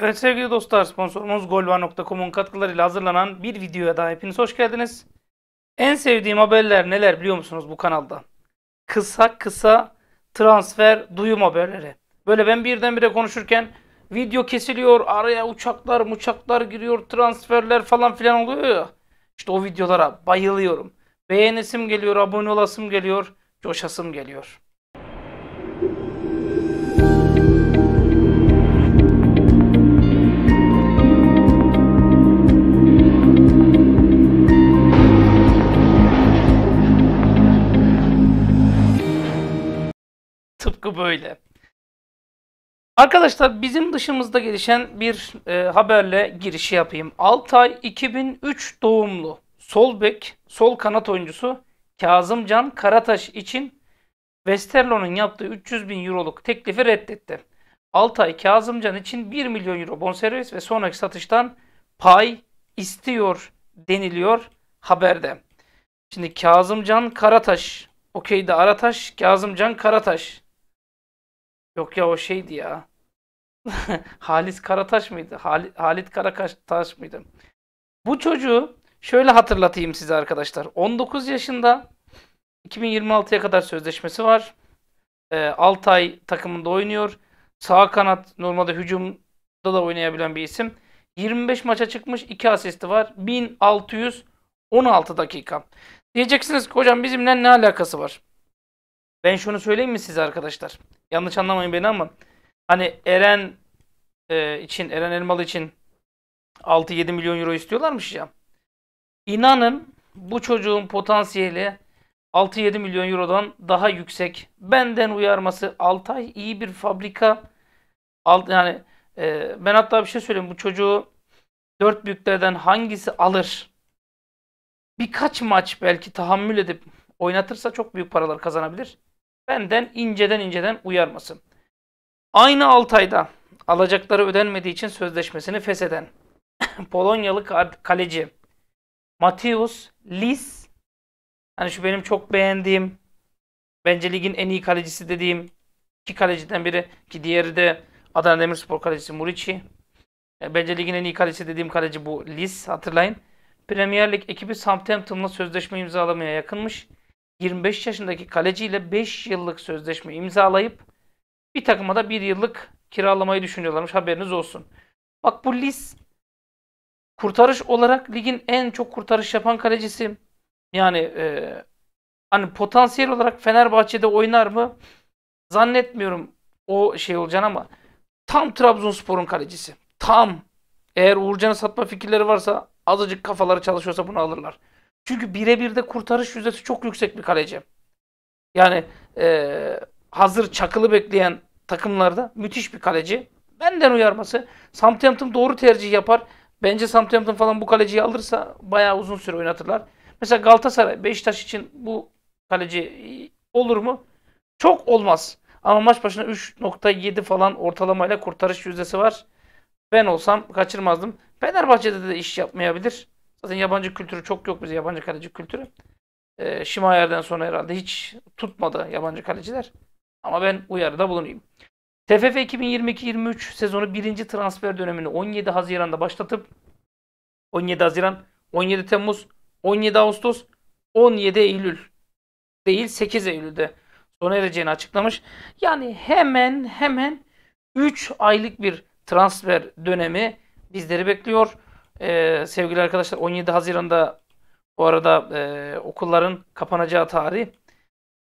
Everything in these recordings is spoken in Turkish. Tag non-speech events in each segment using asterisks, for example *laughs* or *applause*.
Evet sevgili dostlar sponsorumuz golva.com'un katkılarıyla hazırlanan bir videoya daha hepiniz hoş geldiniz. En sevdiğim haberler neler biliyor musunuz bu kanalda? Kısa kısa transfer duyum haberleri. Böyle ben birdenbire konuşurken video kesiliyor, araya uçaklar uçaklar giriyor, transferler falan filan oluyor ya. İşte o videolara bayılıyorum. Beğenesim geliyor, abone olasım geliyor, coşasım geliyor. Tıpkı böyle. Arkadaşlar bizim dışımızda gelişen bir e, haberle girişi yapayım. Altay 2003 doğumlu sol bek, sol kanat oyuncusu Kazımcan Karataş için Westerlo'nun yaptığı 300 bin euroluk teklifi reddetti. Altay Kazımcan için 1 milyon euro bonservis ve sonraki satıştan pay istiyor deniliyor haberde. Şimdi Kazımcan Karataş, okeyde Arataş, Kazımcan Karataş. Yok ya o şeydi ya. *laughs* Halis Karataş mıydı? Hal Halit Karataş mıydı? Bu çocuğu şöyle hatırlatayım size arkadaşlar. 19 yaşında 2026'ya kadar sözleşmesi var. E, ee, Altay takımında oynuyor. Sağ kanat normalde hücumda da oynayabilen bir isim. 25 maça çıkmış 2 asisti var. 1616 dakika. Diyeceksiniz ki hocam bizimle ne alakası var? Ben şunu söyleyeyim mi size arkadaşlar? Yanlış anlamayın beni ama hani Eren e, için, Eren Elmalı için 6-7 milyon euro istiyorlarmış ya. İnanın bu çocuğun potansiyeli 6-7 milyon eurodan daha yüksek. Benden uyarması Altay iyi bir fabrika. Alt, yani e, ben hatta bir şey söyleyeyim. Bu çocuğu dört büyüklerden hangisi alır? Birkaç maç belki tahammül edip oynatırsa çok büyük paralar kazanabilir benden inceden inceden uyarmasın. Aynı 6 ayda alacakları ödenmediği için sözleşmesini fesheden *laughs* Polonyalı kaleci Matius Lis hani şu benim çok beğendiğim bence ligin en iyi kalecisi dediğim iki kaleciden biri ki diğeri de Adana Demirspor kalecisi Murici. E, bence ligin en iyi kalecisi dediğim kaleci bu Lis hatırlayın. Premier Lig ekibi Southampton'la sözleşme imzalamaya yakınmış. 25 yaşındaki kaleciyle 5 yıllık sözleşme imzalayıp bir takıma da 1 yıllık kiralamayı düşünüyorlarmış haberiniz olsun. Bak bu Liz kurtarış olarak ligin en çok kurtarış yapan kalecisi. Yani e, hani potansiyel olarak Fenerbahçe'de oynar mı? Zannetmiyorum o şey olacağını ama tam Trabzonspor'un kalecisi. Tam. Eğer Uğurcan'ı satma fikirleri varsa azıcık kafaları çalışıyorsa bunu alırlar. Çünkü birebir de kurtarış yüzdesi çok yüksek bir kaleci. Yani e, hazır çakılı bekleyen takımlarda müthiş bir kaleci. Benden uyarması. Southampton doğru tercih yapar. Bence Southampton falan bu kaleciyi alırsa bayağı uzun süre oynatırlar. Mesela Galatasaray, Beşiktaş için bu kaleci e, olur mu? Çok olmaz. Ama maç başına 3.7 falan ortalamayla kurtarış yüzdesi var. Ben olsam kaçırmazdım. Fenerbahçe'de de iş yapmayabilir. Zaten yabancı kültürü çok yok bize yabancı kaleci kültürü. E, Şimayer'den sonra herhalde hiç tutmadı yabancı kaleciler. Ama ben uyarıda bulunayım. TFF 2022-23 sezonu birinci transfer dönemini 17 Haziran'da başlatıp 17 Haziran, 17 Temmuz, 17 Ağustos, 17 Eylül değil 8 Eylül'de sona ereceğini açıklamış. Yani hemen hemen 3 aylık bir transfer dönemi bizleri bekliyor e, sevgili arkadaşlar 17 Haziran'da bu arada e, okulların kapanacağı tarih.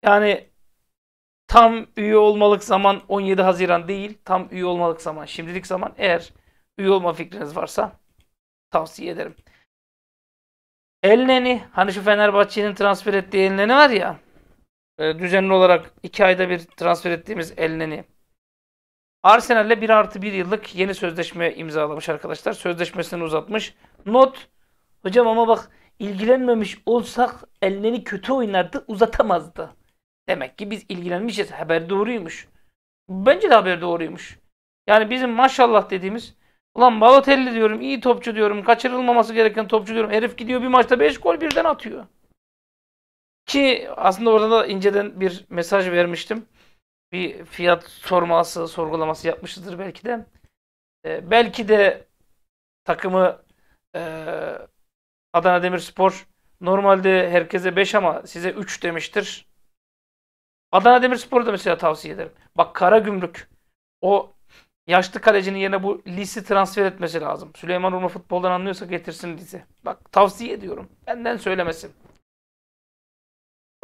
Yani tam üye olmalık zaman 17 Haziran değil, tam üye olmalık zaman şimdilik zaman. Eğer üye olma fikriniz varsa tavsiye ederim. Elneni, hani şu Fenerbahçe'nin transfer ettiği Elneni var ya, e, düzenli olarak 2 ayda bir transfer ettiğimiz Elneni. Arsenal'le 1 artı 1 yıllık yeni sözleşme imzalamış arkadaşlar. Sözleşmesini uzatmış. Not. Hocam ama bak ilgilenmemiş olsak elleri kötü oynardı uzatamazdı. Demek ki biz ilgilenmişiz. Haber doğruymuş. Bence de haber doğruymuş. Yani bizim maşallah dediğimiz ulan Balotelli diyorum iyi topçu diyorum kaçırılmaması gereken topçu diyorum. Herif gidiyor bir maçta 5 gol birden atıyor. Ki aslında orada da inceden bir mesaj vermiştim bir fiyat sorması, sorgulaması yapmıştır belki de. E, belki de takımı e, Adana Demirspor normalde herkese 5 ama size 3 demiştir. Adana Demirspor'u da mesela tavsiye ederim. Bak Kara Gümrük o yaşlı kalecinin yerine bu lisi transfer etmesi lazım. Süleyman Roma futboldan anlıyorsa getirsin lise. Bak tavsiye ediyorum. Benden söylemesin.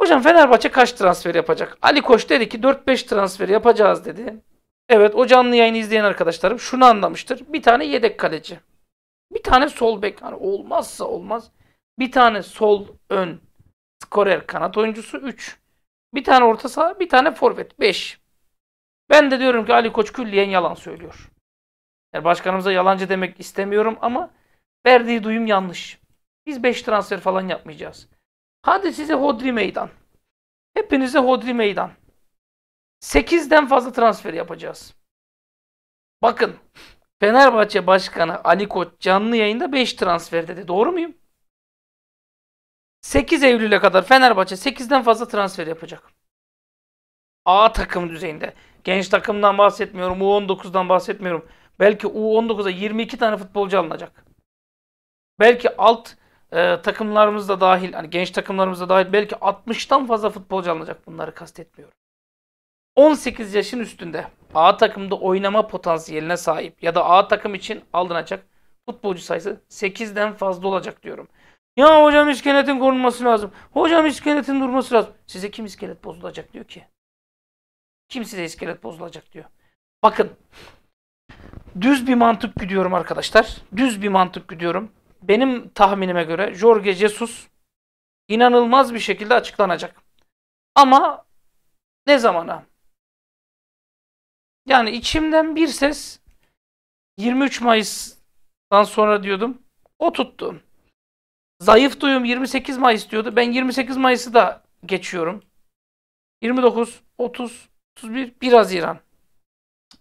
Hocam Fenerbahçe kaç transfer yapacak? Ali Koç dedi ki 4-5 transfer yapacağız dedi. Evet o canlı yayını izleyen arkadaşlarım şunu anlamıştır. Bir tane yedek kaleci. Bir tane sol bek. Hani olmazsa olmaz. Bir tane sol ön skorer kanat oyuncusu 3. Bir tane orta saha, bir tane forvet 5. Ben de diyorum ki Ali Koç külliyen yalan söylüyor. Yani başkanımıza yalancı demek istemiyorum ama verdiği duyum yanlış. Biz 5 transfer falan yapmayacağız. Hadi size hodri meydan. Hepinize hodri meydan. 8'den fazla transfer yapacağız. Bakın Fenerbahçe Başkanı Ali Koç canlı yayında 5 transfer dedi. Doğru muyum? 8 Eylül'e kadar Fenerbahçe 8'den fazla transfer yapacak. A takım düzeyinde. Genç takımdan bahsetmiyorum. U19'dan bahsetmiyorum. Belki U19'a 22 tane futbolcu alınacak. Belki alt e, takımlarımız da dahil, hani genç takımlarımız da dahil belki 60'tan fazla futbolcu alınacak bunları kastetmiyorum. 18 yaşın üstünde A takımda oynama potansiyeline sahip ya da A takım için alınacak futbolcu sayısı 8'den fazla olacak diyorum. Ya hocam iskeletin korunması lazım. Hocam iskeletin durması lazım. Size kim iskelet bozulacak diyor ki. Kim size iskelet bozulacak diyor. Bakın. Düz bir mantık gidiyorum arkadaşlar. Düz bir mantık gidiyorum benim tahminime göre Jorge Jesus inanılmaz bir şekilde açıklanacak. Ama ne zamana? Yani içimden bir ses 23 Mayıs'tan sonra diyordum. O tuttu. Zayıf duyum 28 Mayıs diyordu. Ben 28 Mayıs'ı da geçiyorum. 29, 30, 31, 1 Haziran.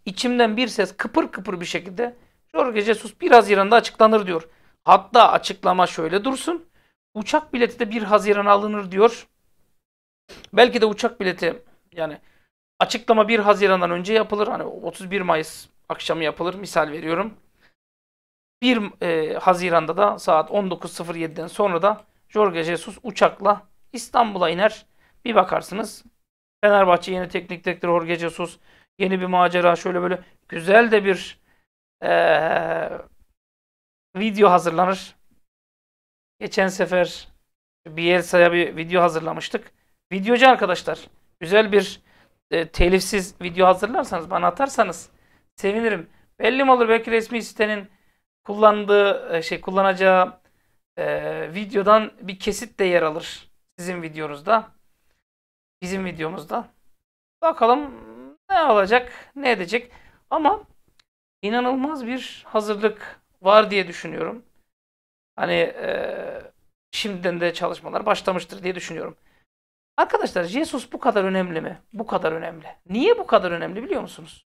İçimden bir ses kıpır kıpır bir şekilde Jorge Jesus 1 Haziran'da açıklanır diyor. Hatta açıklama şöyle dursun. Uçak bileti de 1 Haziran alınır diyor. Belki de uçak bileti yani açıklama 1 Haziran'dan önce yapılır. Hani 31 Mayıs akşamı yapılır misal veriyorum. 1 e, Haziran'da da saat 19.07'den sonra da Jorge Jesus uçakla İstanbul'a iner. Bir bakarsınız Fenerbahçe yeni teknik direktör Jorge Jesus yeni bir macera şöyle böyle güzel de bir e, video hazırlanır. Geçen sefer Bielsa'ya bir video hazırlamıştık. Videocu arkadaşlar güzel bir e, telifsiz video hazırlarsanız bana atarsanız sevinirim. Belli mi olur belki resmi sitenin kullandığı e, şey kullanacağı e, videodan bir kesit de yer alır sizin videonuzda. Bizim videomuzda. Bakalım ne olacak, ne edecek. Ama inanılmaz bir hazırlık var diye düşünüyorum. Hani e, şimdiden de çalışmalar başlamıştır diye düşünüyorum. Arkadaşlar Jesus bu kadar önemli mi? Bu kadar önemli. Niye bu kadar önemli biliyor musunuz?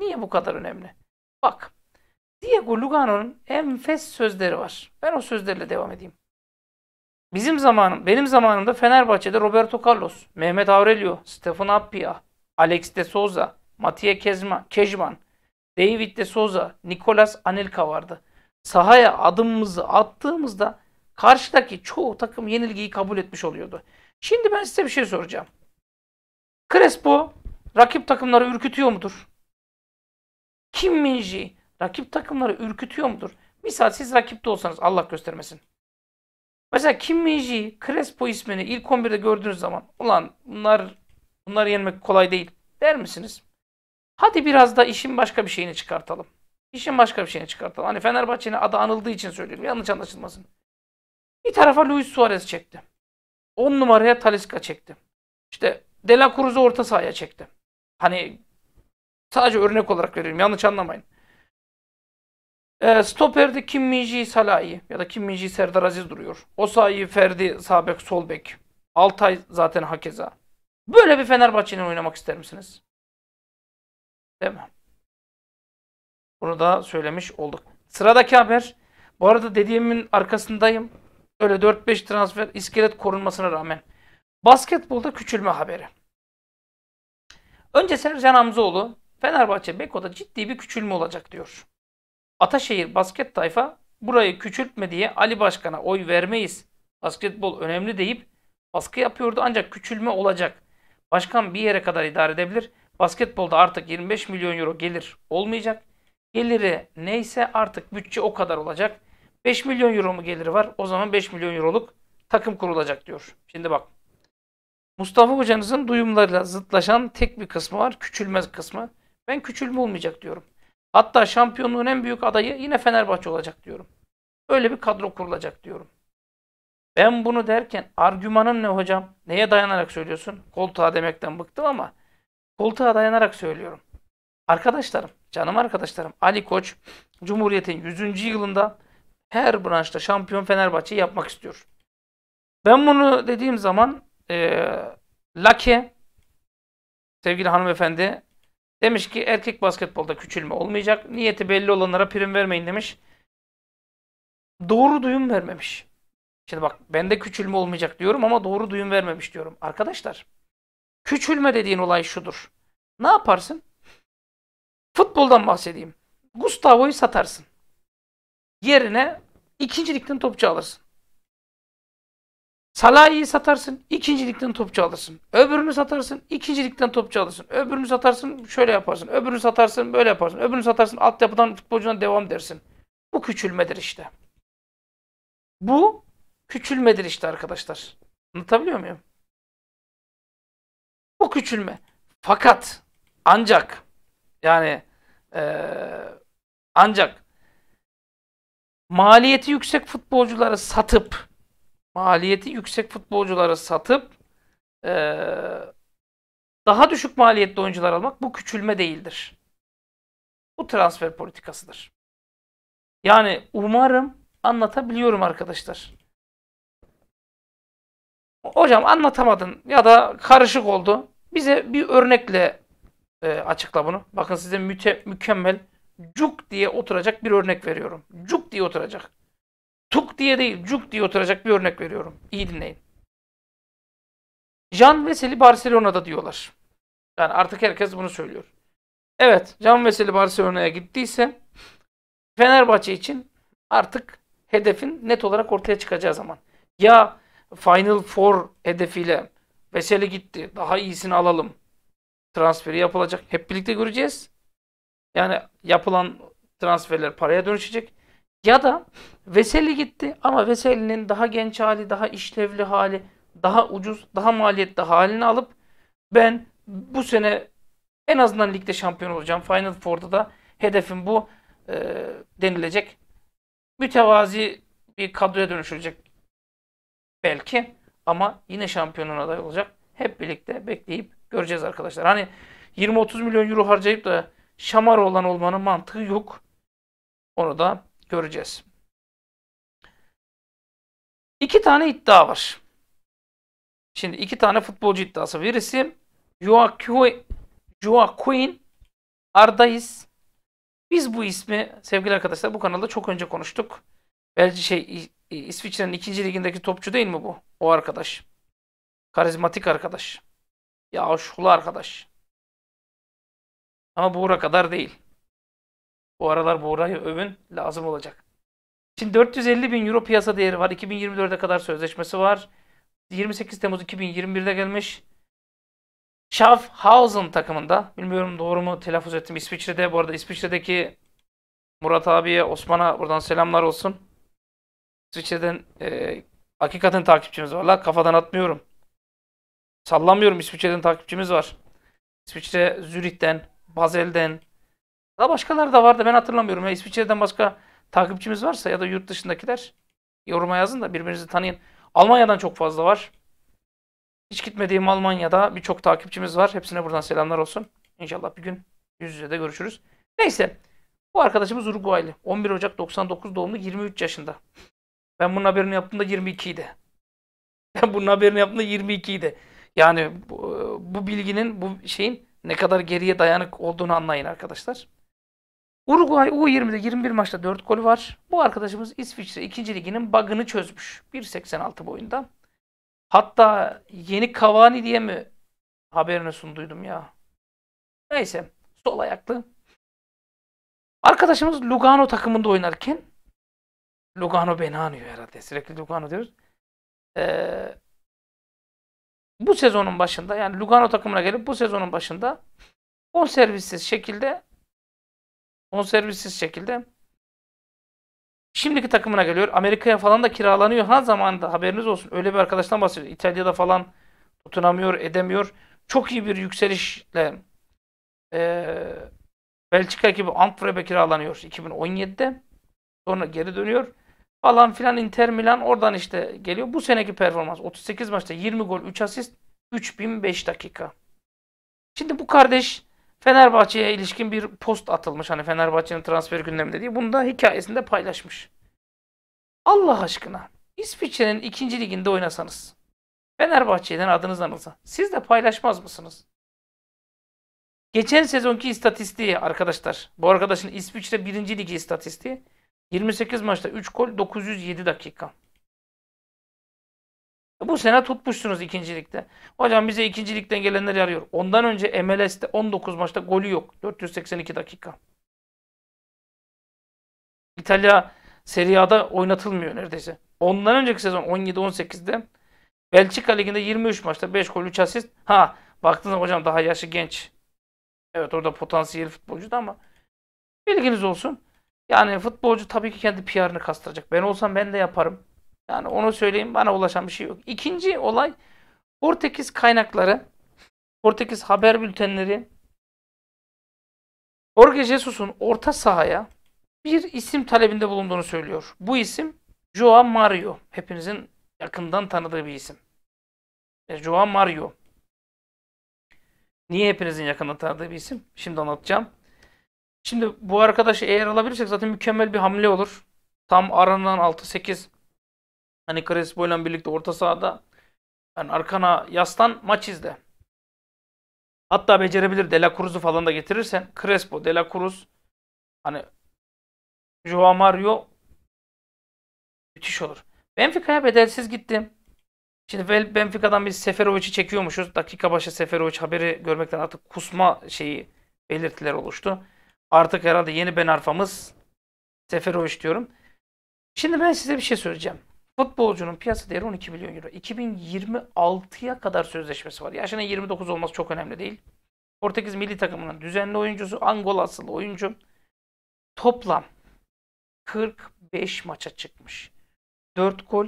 Niye bu kadar önemli? Bak. Diego Lugano'nun enfes sözleri var. Ben o sözlerle devam edeyim. Bizim zamanım, benim zamanımda Fenerbahçe'de Roberto Carlos, Mehmet Aurelio, Stefan Appia, Alex de Souza, Mattia Kezman, Kejman, David de Souza, Nicolas Anelka vardı sahaya adımımızı attığımızda karşıdaki çoğu takım yenilgiyi kabul etmiş oluyordu. Şimdi ben size bir şey soracağım. Crespo rakip takımları ürkütüyor mudur? Kim Minji rakip takımları ürkütüyor mudur? Misal siz rakipte olsanız Allah göstermesin. Mesela Kim Minji, Crespo ismini ilk 11'de gördüğünüz zaman ulan bunlar bunları yenmek kolay değil der misiniz? Hadi biraz da işin başka bir şeyini çıkartalım. İşin başka bir şeyine çıkartalım. Hani Fenerbahçe'nin adı anıldığı için söylüyorum. Yanlış anlaşılmasın. Bir tarafa Luis Suarez çekti. 10 numaraya Talisca çekti. İşte De Cruz'u orta sahaya çekti. Hani sadece örnek olarak veriyorum. Yanlış anlamayın. E, Stoper'de Kim Minji Salahi ya da Kim Minji Serdar Aziz duruyor. O sahi Ferdi Sabek Solbek. Altay zaten hakeza. Böyle bir Fenerbahçe'nin oynamak ister misiniz? Değil mi? Bunu da söylemiş olduk. Sıradaki haber. Bu arada dediğimin arkasındayım. Öyle 4-5 transfer iskelet korunmasına rağmen. Basketbolda küçülme haberi. Önce Sercan Hamzoğlu Fenerbahçe Beko'da ciddi bir küçülme olacak diyor. Ataşehir basket tayfa burayı küçültme diye Ali Başkan'a oy vermeyiz. Basketbol önemli deyip baskı yapıyordu ancak küçülme olacak. Başkan bir yere kadar idare edebilir. Basketbolda artık 25 milyon euro gelir olmayacak. Geliri neyse artık bütçe o kadar olacak. 5 milyon euro mu geliri var? O zaman 5 milyon euroluk takım kurulacak diyor. Şimdi bak. Mustafa hocanızın duyumlarıyla zıtlaşan tek bir kısmı var. Küçülmez kısmı. Ben küçülme olmayacak diyorum. Hatta şampiyonluğun en büyük adayı yine Fenerbahçe olacak diyorum. Öyle bir kadro kurulacak diyorum. Ben bunu derken argümanın ne hocam? Neye dayanarak söylüyorsun? Koltuğa demekten bıktım ama koltuğa dayanarak söylüyorum. Arkadaşlarım Canım arkadaşlarım Ali Koç Cumhuriyet'in 100. yılında her branşta şampiyon Fenerbahçe yapmak istiyor. Ben bunu dediğim zaman e, Lake sevgili hanımefendi demiş ki erkek basketbolda küçülme olmayacak. Niyeti belli olanlara prim vermeyin demiş. Doğru duyum vermemiş. Şimdi bak bende küçülme olmayacak diyorum ama doğru duyum vermemiş diyorum. Arkadaşlar küçülme dediğin olay şudur. Ne yaparsın? Futboldan bahsedeyim. Gustavo'yu satarsın. Yerine ikinci ligden topçu alırsın. Salah'ı satarsın, ikinci ligden topçu alırsın. Öbürünü satarsın, ikinci ligden topçu alırsın. Öbürünü satarsın, şöyle yaparsın. Öbürünü satarsın, böyle yaparsın. Öbürünü satarsın, altyapıdan futbolcuna devam dersin. Bu küçülmedir işte. Bu küçülmedir işte arkadaşlar. Anlatabiliyor muyum? Bu küçülme. Fakat ancak yani e, ancak maliyeti yüksek futbolcuları satıp maliyeti yüksek futbolcuları satıp e, daha düşük maliyetli oyuncular almak bu küçülme değildir. Bu transfer politikasıdır. Yani umarım anlatabiliyorum arkadaşlar. Hocam anlatamadın ya da karışık oldu. Bize bir örnekle e, açıkla bunu. Bakın size müte, mükemmel cuk diye oturacak bir örnek veriyorum. Cuk diye oturacak. Tuk diye değil, cuk diye oturacak bir örnek veriyorum. İyi dinleyin. Jan Veseli Barcelona'da diyorlar. Yani artık herkes bunu söylüyor. Evet, Jan Veseli Barcelona'ya gittiyse Fenerbahçe için artık hedefin net olarak ortaya çıkacağı zaman. Ya Final Four hedefiyle Veseli gitti, daha iyisini alalım transferi yapılacak. Hep birlikte göreceğiz. Yani yapılan transferler paraya dönüşecek. Ya da Veseli gitti ama Veseli'nin daha genç hali, daha işlevli hali, daha ucuz, daha maliyetli halini alıp ben bu sene en azından ligde şampiyon olacağım. Final Four'da da hedefim bu e, denilecek. Mütevazi bir kadroya dönüşülecek belki ama yine şampiyonun aday olacak. Hep birlikte bekleyip Göreceğiz arkadaşlar. Hani 20-30 milyon euro harcayıp da şamar olan olmanın mantığı yok. Onu da göreceğiz. İki tane iddia var. Şimdi iki tane futbolcu iddiası. Birisi Joaquin Ardaiz. Biz bu ismi sevgili arkadaşlar bu kanalda çok önce konuştuk. Belki şey İsviçre'nin ikinci ligindeki topçu değil mi bu? O arkadaş. Karizmatik arkadaş. Ya aşkulu arkadaş. Ama Buğra kadar değil. Bu aralar Buğra'yı övün lazım olacak. Şimdi 450 bin euro piyasa değeri var. 2024'e kadar sözleşmesi var. 28 Temmuz 2021'de gelmiş. Schaffhausen takımında. Bilmiyorum doğru mu telaffuz ettim. İsviçre'de bu arada İsviçre'deki Murat abiye, Osman'a buradan selamlar olsun. İsviçre'den e, hakikaten takipçimiz var. La kafadan atmıyorum. Sallamıyorum İsviçre'den takipçimiz var. İsviçre, Zürih'ten, Bazel'den. Daha başkaları da vardı ben hatırlamıyorum. Ya İsviçre'den başka takipçimiz varsa ya da yurt dışındakiler yoruma yazın da birbirinizi tanıyın. Almanya'dan çok fazla var. Hiç gitmediğim Almanya'da birçok takipçimiz var. Hepsine buradan selamlar olsun. İnşallah bir gün yüz yüze de görüşürüz. Neyse. Bu arkadaşımız Uruguaylı. 11 Ocak 99 doğumlu 23 yaşında. Ben bunun haberini yaptığımda 22 idi. *laughs* Ben bunun haberini yaptığımda 22 idi. Yani bu, bu bilginin, bu şeyin ne kadar geriye dayanık olduğunu anlayın arkadaşlar. Uruguay U20'de 21 maçta 4 golü var. Bu arkadaşımız İsviçre 2. liginin bug'ını çözmüş. 1.86 boyunda. Hatta yeni Cavani diye mi haberini sunduydum ya. Neyse sol ayaklı. Arkadaşımız Lugano takımında oynarken Lugano beni anıyor herhalde. Sürekli Lugano diyoruz. Ee, bu sezonun başında yani Lugano takımına gelip bu sezonun başında on servissiz şekilde on servissiz şekilde şimdiki takımına geliyor. Amerika'ya falan da kiralanıyor ha zamanında haberiniz olsun. Öyle bir arkadaştan bahsediyor. İtalya'da falan tutunamıyor, edemiyor. Çok iyi bir yükselişle e, Belçika ekibi Antwerp'e kiralanıyor 2017'de. Sonra geri dönüyor falan filan Inter Milan oradan işte geliyor. Bu seneki performans 38 maçta 20 gol 3 asist 3005 dakika. Şimdi bu kardeş Fenerbahçe'ye ilişkin bir post atılmış. Hani Fenerbahçe'nin transfer gündeminde diye. Bunu da hikayesinde paylaşmış. Allah aşkına İsviçre'nin ikinci liginde oynasanız Fenerbahçe'den adınız anılsa siz de paylaşmaz mısınız? Geçen sezonki istatistiği arkadaşlar. Bu arkadaşın İsviçre birinci ligi istatistiği. 28 maçta 3 gol 907 dakika. E bu sene tutmuşsunuz ikincilikte. Hocam bize ikincilikten gelenler yarıyor. Ondan önce MLS'te 19 maçta golü yok. 482 dakika. İtalya Serie A'da oynatılmıyor neredeyse. Ondan önceki sezon 17-18'de Belçika Ligi'nde 23 maçta 5 gol 3 asist. Ha baktınız hocam daha yaşı genç. Evet orada potansiyel futbolcu da ama bilginiz olsun. Yani futbolcu tabii ki kendi PR'ını kastıracak. Ben olsam ben de yaparım. Yani onu söyleyeyim bana ulaşan bir şey yok. İkinci olay Portekiz kaynakları, Portekiz haber bültenleri Jorge Jesus'un orta sahaya bir isim talebinde bulunduğunu söylüyor. Bu isim Joao Mario. Hepinizin yakından tanıdığı bir isim. E, Joao Mario. Niye hepinizin yakından tanıdığı bir isim? Şimdi anlatacağım. Şimdi bu arkadaşı eğer alabilirsek zaten mükemmel bir hamle olur. Tam aranan 6-8 hani Crespo ile birlikte orta sahada yani arkana yastan maç izle. Hatta becerebilir De Cruz'u falan da getirirsen Crespo, De Cruz hani Joao Mario müthiş olur. Benfica'ya bedelsiz gittim. Şimdi Benfica'dan biz Seferovic'i çekiyormuşuz. Dakika başı Seferovic haberi görmekten artık kusma şeyi belirtiler oluştu. Artık herhalde yeni Ben Arfa'mız Seferovic diyorum. Şimdi ben size bir şey söyleyeceğim. Futbolcunun piyasa değeri 12 milyon euro. 2026'ya kadar sözleşmesi var. Yaşının 29 olması çok önemli değil. Portekiz milli takımının düzenli oyuncusu, Angola asıllı oyuncu. Toplam 45 maça çıkmış. 4 gol,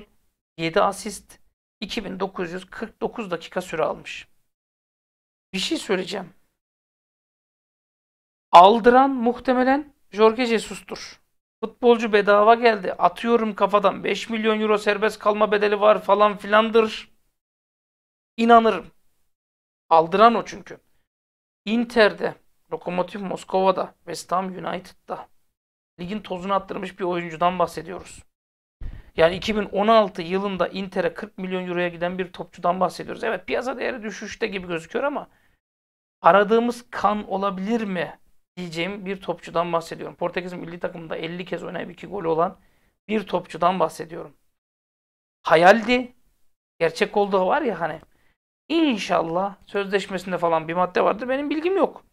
7 asist, 2949 dakika süre almış. Bir şey söyleyeceğim. Aldıran muhtemelen Jorge Jesus'tur. Futbolcu bedava geldi. Atıyorum kafadan 5 milyon euro serbest kalma bedeli var falan filandır. İnanırım. Aldıran o çünkü. Inter'de, Lokomotiv Moskova'da, West Ham United'da ligin tozunu attırmış bir oyuncudan bahsediyoruz. Yani 2016 yılında Inter'e 40 milyon euroya giden bir topçudan bahsediyoruz. Evet piyasa değeri düşüşte gibi gözüküyor ama aradığımız kan olabilir mi? diyeceğim bir topçudan bahsediyorum. Portekiz milli takımında 50 kez oynayıp 2 golü olan bir topçudan bahsediyorum. Hayaldi. Gerçek olduğu var ya hani. İnşallah sözleşmesinde falan bir madde vardır. Benim bilgim yok.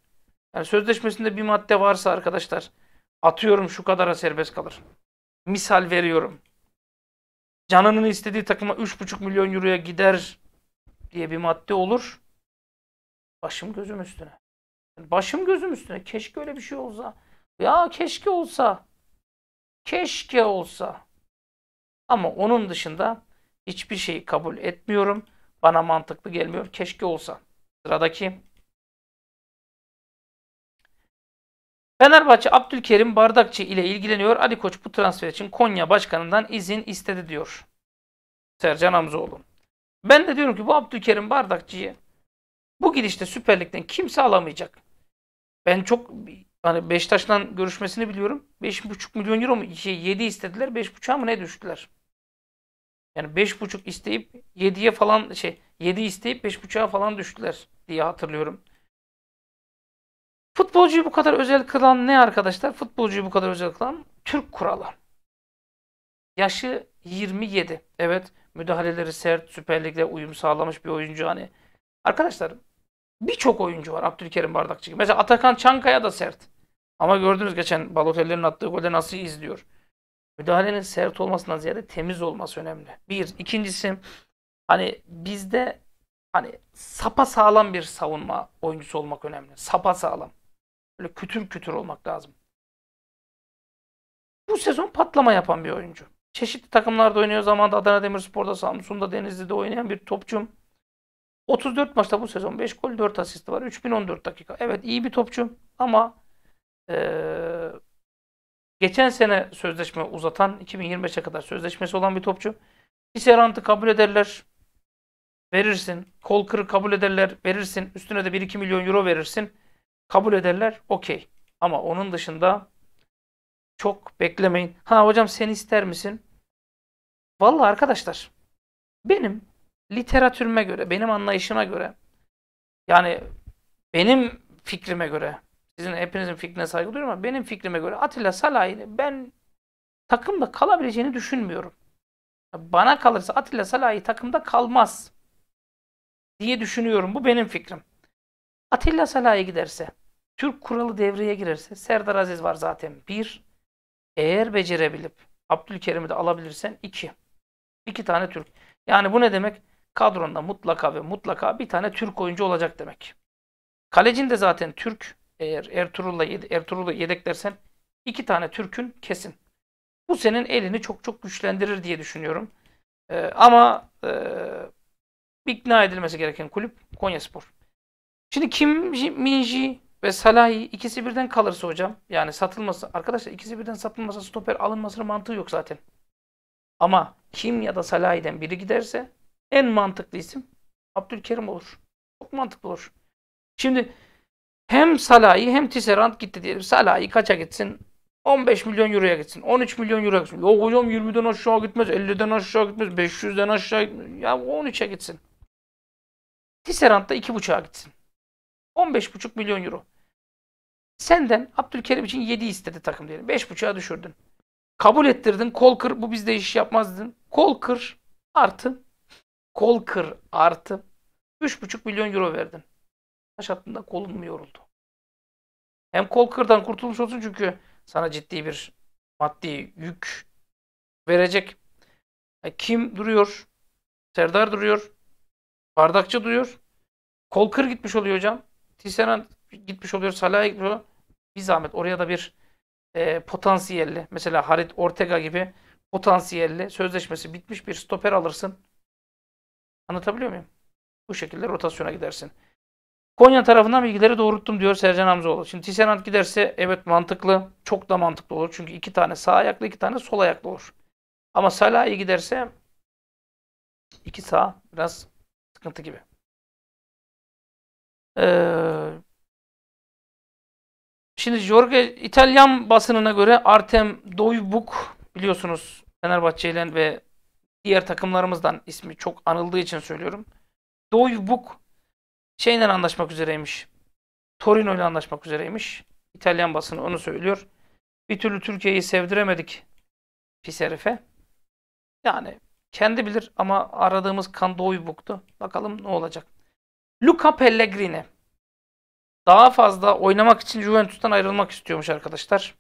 Yani sözleşmesinde bir madde varsa arkadaşlar atıyorum şu kadara serbest kalır. Misal veriyorum. Canan'ın istediği takıma 3,5 milyon euroya gider diye bir madde olur. Başım gözüm üstüne. Başım gözüm üstüne. Keşke öyle bir şey olsa. Ya keşke olsa. Keşke olsa. Ama onun dışında hiçbir şeyi kabul etmiyorum. Bana mantıklı gelmiyor. Keşke olsa. Sıradaki. Fenerbahçe Abdülkerim Bardakçı ile ilgileniyor. Ali Koç bu transfer için Konya Başkanı'ndan izin istedi diyor. Sercan Hamzoğlu. Ben de diyorum ki bu Abdülkerim Bardakçı'yı bu gidişte Süper Lig'den kimse alamayacak. Ben çok hani Beşiktaş'la görüşmesini biliyorum. 5,5 milyon euro mu? Şey, 7 istediler. 5,5'a mı ne düştüler? Yani 5,5 isteyip 7'ye falan şey 7 isteyip 5,5'a falan düştüler diye hatırlıyorum. Futbolcuyu bu kadar özel kılan ne arkadaşlar? Futbolcuyu bu kadar özel kılan Türk kuralı. Yaşı 27. Evet müdahaleleri sert, Süper uyum sağlamış bir oyuncu hani. Arkadaşlar birçok oyuncu var Abdülkerim Bardakçı gibi. Mesela Atakan Çankaya da sert. Ama gördünüz geçen Balotelli'nin attığı golde nasıl izliyor. Müdahalenin sert olmasından ziyade temiz olması önemli. Bir. ikincisi hani bizde hani sapa sağlam bir savunma oyuncusu olmak önemli. Sapa sağlam. Böyle kütür kütür olmak lazım. Bu sezon patlama yapan bir oyuncu. Çeşitli takımlarda oynuyor. Zamanında Adana Demirspor'da, Samsun'da, Denizli'de oynayan bir topçum. 34 maçta bu sezon 5 gol 4 asist var. 3014 dakika. Evet iyi bir topçu ama e, geçen sene sözleşme uzatan 2025'e kadar sözleşmesi olan bir topçu. Tisserant'ı kabul ederler. Verirsin. Kol kırı kabul ederler. Verirsin. Üstüne de 1-2 milyon euro verirsin. Kabul ederler. Okey. Ama onun dışında çok beklemeyin. Ha hocam sen ister misin? Vallahi arkadaşlar benim Literatürme göre, benim anlayışıma göre, yani benim fikrime göre, sizin hepinizin fikrine saygı duyuyorum ama benim fikrime göre Atilla Salah'ı ben takımda kalabileceğini düşünmüyorum. Bana kalırsa Atilla Salah'ı takımda kalmaz diye düşünüyorum. Bu benim fikrim. Atilla Salah'ı giderse, Türk kuralı devreye girerse, Serdar Aziz var zaten bir. Eğer becerebilip Abdülkerim'i de alabilirsen iki. İki tane Türk. Yani bu ne demek? kadronda mutlaka ve mutlaka bir tane Türk oyuncu olacak demek. Kalecin de zaten Türk. Eğer Ertuğrul'la Ertuğrul'u yedeklersen iki tane Türk'ün kesin. Bu senin elini çok çok güçlendirir diye düşünüyorum. Ee, ama e, ikna edilmesi gereken kulüp Konyaspor. Şimdi Kim Minji ve Salahi ikisi birden kalırsa hocam yani satılması arkadaşlar ikisi birden satılmasa stoper alınması mantığı yok zaten. Ama Kim ya da Salahi'den biri giderse en mantıklı isim Abdülkerim olur. Çok mantıklı olur. Şimdi hem Salah'ı hem Tisserand gitti diyelim. Salah'ı kaça gitsin? 15 milyon euroya gitsin. 13 milyon euroya gitsin. Yok hocam 20'den aşağı gitmez. 50'den aşağı gitmez. 500'den aşağı gitmez. Ya 13'e gitsin. Tisserand da 2.5'a gitsin. 15.5 milyon euro. Senden Abdülkerim için 7 istedi takım diyelim. 5.5'a düşürdün. Kabul ettirdin. Kol kır. Bu bizde iş yapmaz dedin. Kol kır. Artı kol kır artı 3,5 milyon euro verdin. Taş hattında kolun mu yoruldu? Hem kol kırdan kurtulmuş olsun çünkü sana ciddi bir maddi yük verecek. E, kim duruyor? Serdar duruyor. Bardakçı duruyor. Kol kır gitmiş oluyor hocam. Tisseran gitmiş oluyor. Salah'a gitmiş oluyor. Bir zahmet oraya da bir e, potansiyelli mesela Harit Ortega gibi potansiyelli sözleşmesi bitmiş bir stoper alırsın. Anlatabiliyor muyum? Bu şekilde rotasyona gidersin. Konya tarafından bilgileri doğrulttum diyor Sercan Hamzoğlu. Şimdi Tisserand giderse evet mantıklı. Çok da mantıklı olur. Çünkü iki tane sağ ayaklı iki tane sol ayaklı olur. Ama Salah giderse iki sağ biraz sıkıntı gibi. Ee, şimdi Jorge İtalyan basınına göre Artem Doybuk biliyorsunuz Fenerbahçe ile ve diğer takımlarımızdan ismi çok anıldığı için söylüyorum. Doivbuk şeyden anlaşmak üzereymiş. Torino ile anlaşmak üzereymiş. İtalyan basını onu söylüyor. Bir türlü Türkiye'yi sevdiremedik pis herife. Yani kendi bilir ama aradığımız kan Doivbuk'tu. Bakalım ne olacak. Luca Pellegrini daha fazla oynamak için Juventus'tan ayrılmak istiyormuş arkadaşlar.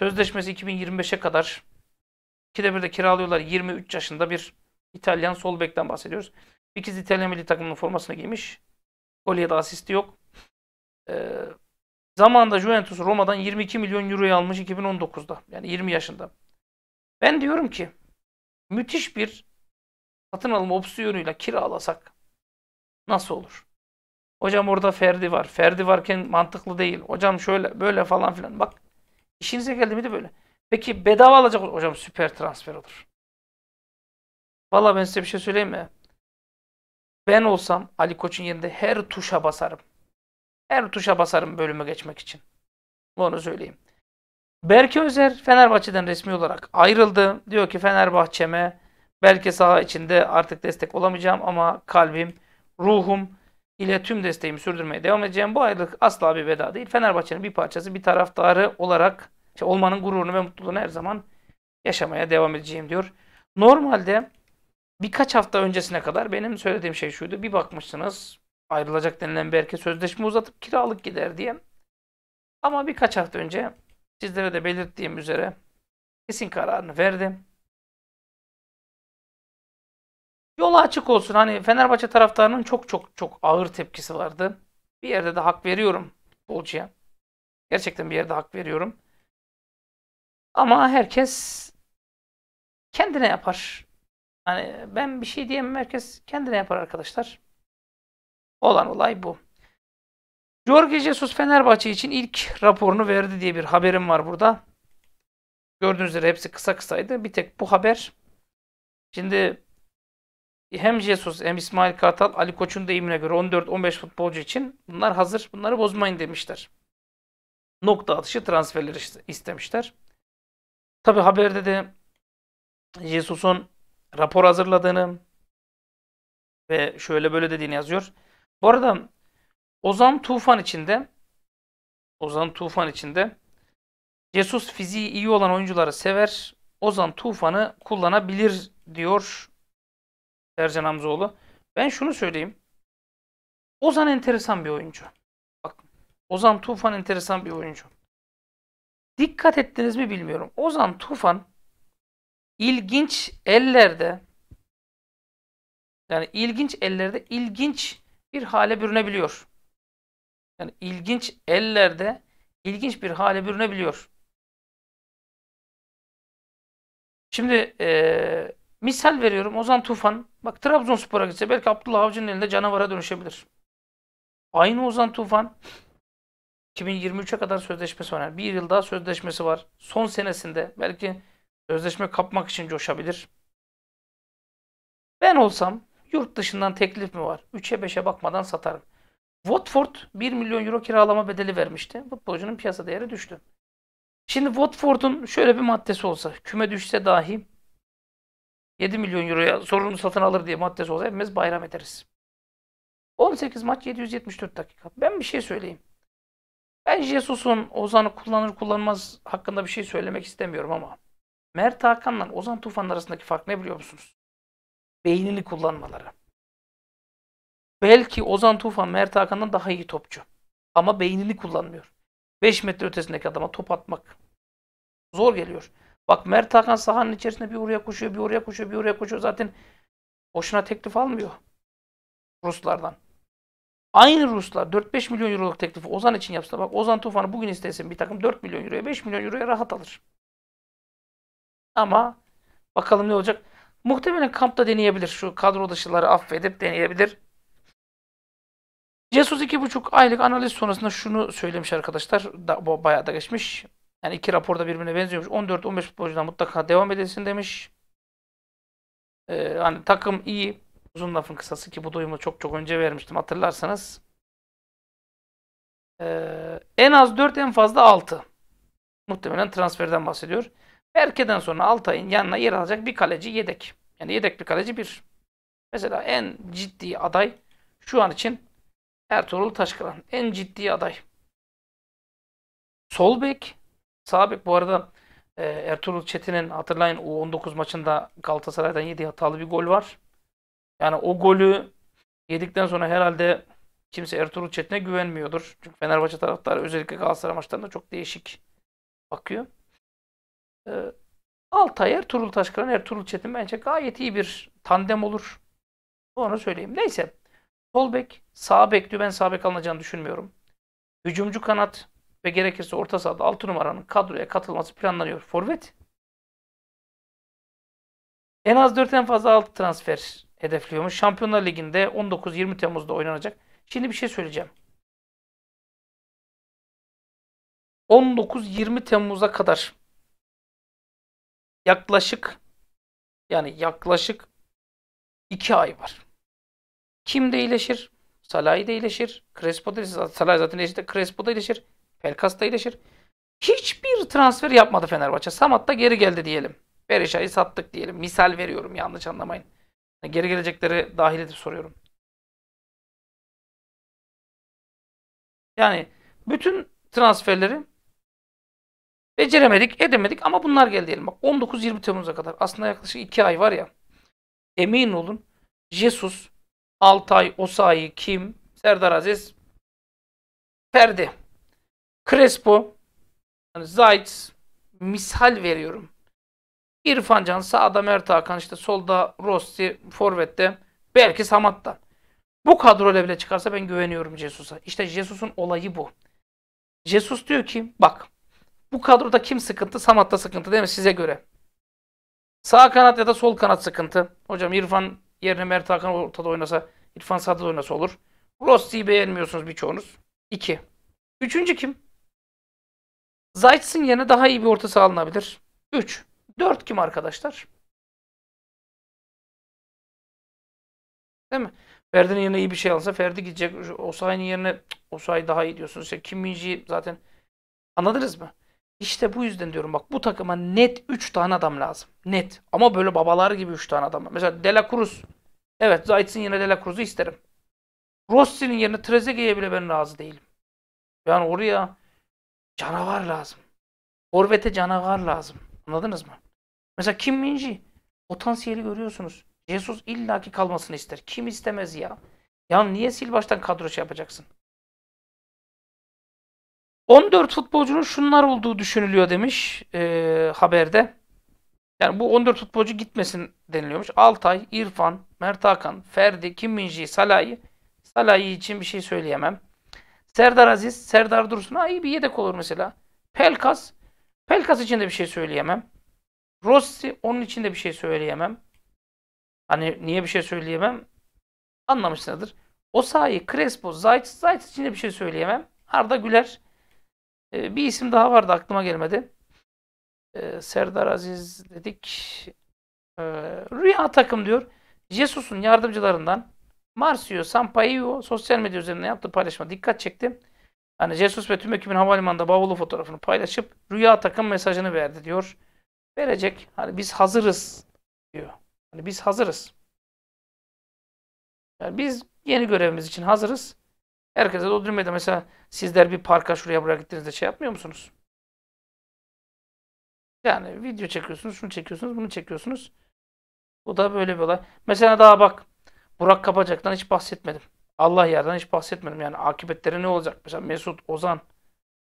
Sözleşmesi 2025'e kadar İkide bir de kiralıyorlar. 23 yaşında bir İtalyan sol bekten bahsediyoruz. Bir İkiz İtalyan milli takımının formasını giymiş. Gol ya da asisti yok. Ee, zamanında Juventus Roma'dan 22 milyon euroya almış 2019'da. Yani 20 yaşında. Ben diyorum ki müthiş bir satın alma opsiyonuyla kiralasak nasıl olur? Hocam orada Ferdi var. Ferdi varken mantıklı değil. Hocam şöyle böyle falan filan. Bak işinize geldi mi de böyle. Peki bedava alacak hocam süper transfer olur. Valla ben size bir şey söyleyeyim mi? Ben olsam Ali Koç'un yerinde her tuşa basarım. Her tuşa basarım bölüme geçmek için. Onu söyleyeyim. Berke Özer Fenerbahçe'den resmi olarak ayrıldı. Diyor ki Fenerbahçe'me belki saha içinde artık destek olamayacağım ama kalbim, ruhum ile tüm desteğimi sürdürmeye devam edeceğim. Bu ayrılık asla bir veda değil. Fenerbahçe'nin bir parçası, bir taraftarı olarak işte olmanın gururunu ve mutluluğunu her zaman yaşamaya devam edeceğim diyor. Normalde birkaç hafta öncesine kadar benim söylediğim şey şuydu. Bir bakmışsınız ayrılacak denilen bir erkek sözleşme uzatıp kiralık gider diye. Ama birkaç hafta önce sizlere de belirttiğim üzere kesin kararını verdim. Yola açık olsun. Hani Fenerbahçe taraftarının çok çok çok ağır tepkisi vardı. Bir yerde de hak veriyorum futbolcuya. Gerçekten bir yerde hak veriyorum. Ama herkes kendine yapar. Hani ben bir şey diyemem herkes kendine yapar arkadaşlar. Olan olay bu. Jorge Jesus Fenerbahçe için ilk raporunu verdi diye bir haberim var burada. Gördüğünüz üzere hepsi kısa kısaydı. Bir tek bu haber. Şimdi hem Jesus hem İsmail Kartal Ali Koç'un deyimine göre 14-15 futbolcu için bunlar hazır. Bunları bozmayın demişler. Nokta atışı transferleri istemişler. Tabi haberde de Jesus'un rapor hazırladığını ve şöyle böyle dediğini yazıyor. Bu arada Ozan Tufan içinde Ozan Tufan içinde Jesus fiziği iyi olan oyuncuları sever. Ozan Tufan'ı kullanabilir diyor Sercan Hamzoğlu. Ben şunu söyleyeyim. Ozan enteresan bir oyuncu. Bak Ozan Tufan enteresan bir oyuncu. Dikkat ettiniz mi bilmiyorum. Ozan Tufan ilginç ellerde yani ilginç ellerde ilginç bir hale bürünebiliyor. Yani ilginç ellerde ilginç bir hale bürünebiliyor. Şimdi ee, misal veriyorum Ozan Tufan. Bak Trabzonspor'a gitse belki Abdullah Avcı'nın elinde canavara dönüşebilir. Aynı Ozan Tufan 2023'e kadar sözleşmesi var. Yani bir yıl daha sözleşmesi var. Son senesinde belki sözleşme kapmak için coşabilir. Ben olsam yurt dışından teklif mi var? 3'e 5'e bakmadan satarım. Watford 1 milyon euro kiralama bedeli vermişti. Futbolcunun piyasa değeri düştü. Şimdi Watford'un şöyle bir maddesi olsa, küme düşse dahi 7 milyon euroya sorunu satın alır diye maddesi olsa hepimiz bayram ederiz. 18 maç 774 dakika. Ben bir şey söyleyeyim. Ben Jesus'un Ozan'ı kullanır kullanmaz hakkında bir şey söylemek istemiyorum ama Mert Hakan'la Ozan Tufan arasındaki fark ne biliyor musunuz? Beynini kullanmaları. Belki Ozan Tufan Mert Hakan'dan daha iyi topçu. Ama beynini kullanmıyor. 5 metre ötesindeki adama top atmak zor geliyor. Bak Mert Hakan sahanın içerisinde bir oraya koşuyor, bir oraya koşuyor, bir oraya koşuyor. Zaten boşuna teklif almıyor Ruslardan. Aynı Ruslar 4-5 milyon euroluk teklifi Ozan için yapsa bak Ozan Tufan'ı bugün istesin bir takım 4 milyon euroya 5 milyon euroya rahat alır. Ama bakalım ne olacak. Muhtemelen kampta deneyebilir. Şu kadro dışıları affedip deneyebilir. Jesus 2,5 aylık analiz sonrasında şunu söylemiş arkadaşlar. Da, bayağı da geçmiş. Yani iki raporda birbirine benziyormuş. 14-15 futbolcudan mutlaka devam edilsin demiş. Ee, hani takım iyi uzun lafın kısası ki bu duyumu çok çok önce vermiştim hatırlarsanız. Ee, en az 4 en fazla 6. Muhtemelen transferden bahsediyor. Berke'den sonra Altay'ın yanına yer alacak bir kaleci yedek. Yani yedek bir kaleci bir. Mesela en ciddi aday şu an için Ertuğrul Taşkıran. En ciddi aday. Sol bek. Sağ bek bu arada e, Ertuğrul Çetin'in hatırlayın U19 maçında Galatasaray'dan yediği hatalı bir gol var. Yani o golü yedikten sonra herhalde kimse Ertuğrul Çetin'e güvenmiyordur. Çünkü Fenerbahçe taraftarı özellikle Galatasaray maçlarında çok değişik bakıyor. Ee, Altay, Ertuğrul Taşkıran, Ertuğrul Çetin bence gayet iyi bir tandem olur. Onu söyleyeyim. Neyse. Sol bek, sağ bek diyor. Ben sağ bek alınacağını düşünmüyorum. Hücumcu kanat ve gerekirse orta sahada 6 numaranın kadroya katılması planlanıyor. Forvet. En az 4 en fazla 6 transfer hedefliyormuş. Şampiyonlar Ligi'nde 19-20 Temmuz'da oynanacak. Şimdi bir şey söyleyeceğim. 19-20 Temmuz'a kadar yaklaşık yani yaklaşık 2 ay var. Kim de iyileşir? Salah da iyileşir. Crespo da iyileşir. Salah zaten iyileşir. De, Crespo da iyileşir. Pelkas da iyileşir. Hiçbir transfer yapmadı Fenerbahçe. Samat da geri geldi diyelim. Berisha'yı sattık diyelim. Misal veriyorum yanlış anlamayın. Geri gelecekleri dahil edip soruyorum. Yani bütün transferleri beceremedik, edemedik ama bunlar geldi diyelim. Bak 19-20 Temmuz'a kadar aslında yaklaşık 2 ay var ya. Emin olun Jesus, Altay, Osayi, Kim, Serdar Aziz, Ferdi, Crespo, yani Zayt, misal veriyorum. İrfan Can sağda Mert Hakan işte solda Rossi forvette belki Samat'ta. Bu kadro kadroyla bile çıkarsa ben güveniyorum Jesus'a. İşte Jesus'un olayı bu. Jesus diyor ki bak bu kadroda kim sıkıntı? Samat'ta sıkıntı değil mi size göre? Sağ kanat ya da sol kanat sıkıntı. Hocam İrfan yerine Mert Hakan ortada oynasa, İrfan sağda oynasa olur. Rossi'yi beğenmiyorsunuz birçoğunuz. İki. Üçüncü kim? Zayt'sin yerine daha iyi bir orta sağlanabilir. Üç. 4 kim arkadaşlar? Değil mi? Ferdi'nin yerine iyi bir şey alsa Ferdi gidecek. Osayi'nin yerine Osayi daha iyi diyorsunuz. İşte Kim Minji zaten anladınız mı? İşte bu yüzden diyorum bak bu takıma net 3 tane adam lazım. Net. Ama böyle babalar gibi 3 tane adam. Mesela De La Cruz. Evet Zayt'sin yerine De La Cruz'u isterim. Rossi'nin yerine Trezeguet'e bile ben razı değilim. Yani oraya canavar lazım. Forvet'e canavar lazım. Anladınız mı? Mesela Kim Minji potansiyeli görüyorsunuz. Jesus illaki kalmasını ister. Kim istemez ya? Ya niye sil baştan kadro şey yapacaksın? 14 futbolcunun şunlar olduğu düşünülüyor demiş e, haberde. Yani bu 14 futbolcu gitmesin deniliyormuş. Altay, İrfan, Mert Hakan, Ferdi, Kim Minji, Salah'ı. Salah'ı için bir şey söyleyemem. Serdar Aziz, Serdar Dursun. Ha iyi bir yedek olur mesela. Pelkas. Pelkas için de bir şey söyleyemem. Rossi onun için de bir şey söyleyemem. Hani niye bir şey söyleyemem? Anlamışsınızdır. Osayi, Crespo, Zayt, Zayt için de bir şey söyleyemem. Arda Güler. Ee, bir isim daha vardı aklıma gelmedi. Ee, Serdar Aziz dedik. Ee, rüya takım diyor. Jesus'un yardımcılarından Marcio Sampaio sosyal medya üzerinde yaptığı paylaşma dikkat çekti. Hani Jesus ve tüm ekibin havalimanında bavulu fotoğrafını paylaşıp rüya takım mesajını verdi diyor verecek. Hani biz hazırız diyor. Hani biz hazırız. Yani biz yeni görevimiz için hazırız. Herkese doldurmaya da mesela sizler bir parka şuraya buraya gittiğinizde şey yapmıyor musunuz? Yani video çekiyorsunuz, şunu çekiyorsunuz, bunu çekiyorsunuz. Bu da böyle bir olay. Mesela daha bak Burak Kapacak'tan hiç bahsetmedim. Allah yerden hiç bahsetmedim. Yani akıbetleri ne olacak? Mesela Mesut, Ozan,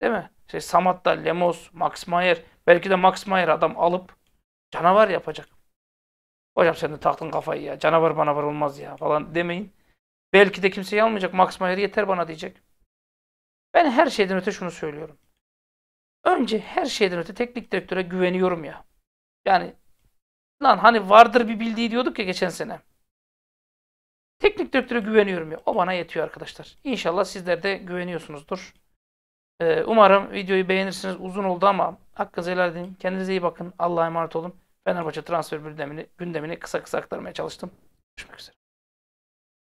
Değil mi? İşte Samatta, Lemos, Max Mayer. Belki de Max Mayer adam alıp canavar yapacak. Hocam sen de taktın kafayı ya. Canavar bana var olmaz ya falan demeyin. Belki de kimseyi almayacak. Max Mayer yeter bana diyecek. Ben her şeyden öte şunu söylüyorum. Önce her şeyden öte teknik direktöre güveniyorum ya. Yani lan hani vardır bir bildiği diyorduk ya geçen sene. Teknik direktöre güveniyorum ya. O bana yetiyor arkadaşlar. İnşallah sizler de güveniyorsunuzdur. Ee, umarım videoyu beğenirsiniz. Uzun oldu ama hakkınızı helal edin. Kendinize iyi bakın. Allah'a emanet olun. Fenerbahçe transfer gündemini, gündemini kısa kısa aktarmaya çalıştım. Görüşmek üzere.